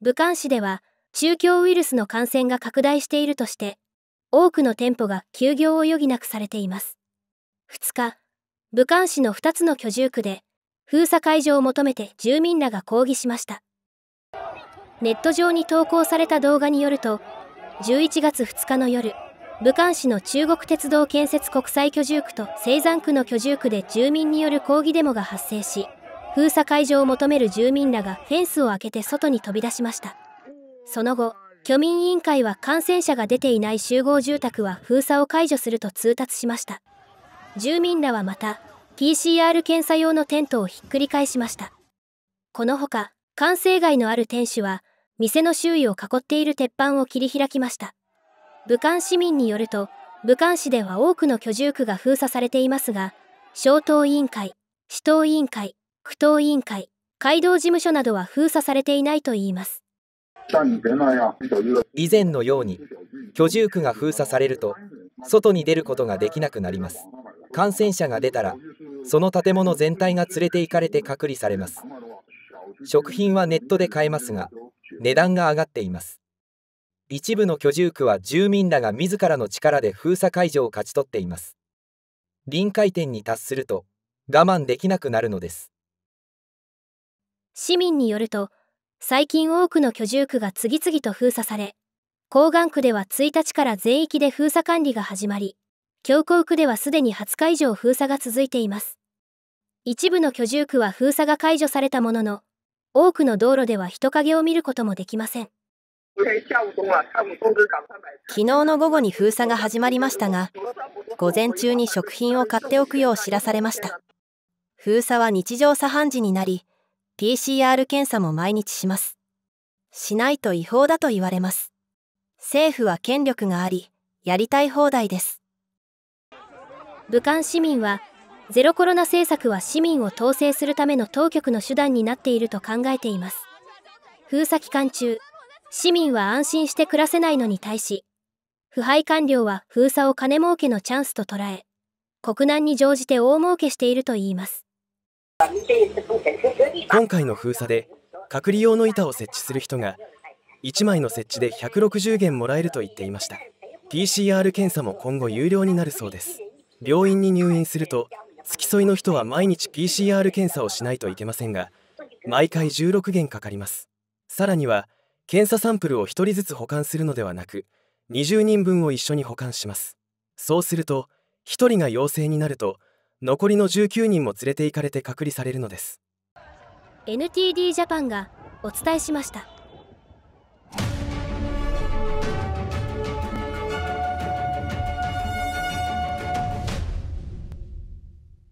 武漢市では中共ウイルスの感染が拡大しているとして多くの店舗が休業を余儀なくされています2日武漢市の2つの居住区で封鎖解除を求めて住民らが抗議しましたネット上に投稿された動画によると11月2日の夜武漢市の中国鉄道建設国際居住区と青山区の居住区で住民による抗議デモが発生し封鎖解除を求める住民らがフェンスを開けて外に飛び出しましたその後居民委員会は感染者が出ていない集合住宅は封鎖を解除すると通達しました住民らはまた PCR 検査用のテントをひっくり返しましたこのほか管制外のある店主は店の周囲を囲っている鉄板を切り開きました武漢市民によると武漢市では多くの居住区が封鎖されていますが消灯委員会市党委員会不当委員会、街道事務所などは封鎖されていないといいます。以前のように居住区が封鎖されると外に出ることができなくなります感染者が出たらその建物全体が連れて行かれて隔離されます食品はネットで買えますが値段が上がっています一部の居住区は住民らが自らの力で封鎖解除を勝ち取っています臨界点に達すると我慢できなくなるのです市民によると最近多くの居住区が次々と封鎖され高岸区では1日から全域で封鎖管理が始まり強行区ではすでに20日以上封鎖が続いています一部の居住区は封鎖が解除されたものの多くの道路では人影を見ることもできません昨日の午後に封鎖が始まりましたが午前中に食品を買っておくよう知らされました封鎖は日常茶飯事になり PCR 検査も毎日します。しないと違法だと言われます。政府は権力があり、やりたい放題です。武漢市民は、ゼロコロナ政策は市民を統制するための当局の手段になっていると考えています。封鎖期間中、市民は安心して暮らせないのに対し、腐敗官僚は封鎖を金儲けのチャンスと捉え、国難に乗じて大儲けしていると言います。今回の封鎖で隔離用の板を設置する人が1枚の設置で160元もらえると言っていました PCR 検査も今後有料になるそうです病院に入院すると付き添いの人は毎日 PCR 検査をしないといけませんが毎回16元かかりますさらには検査サンプルを1人ずつ保管するのではなく20人分を一緒に保管しますそうすると1人が陽性になると残りの19人も連れて行かれて隔離されるのです NTD ジャパンがお伝えしました。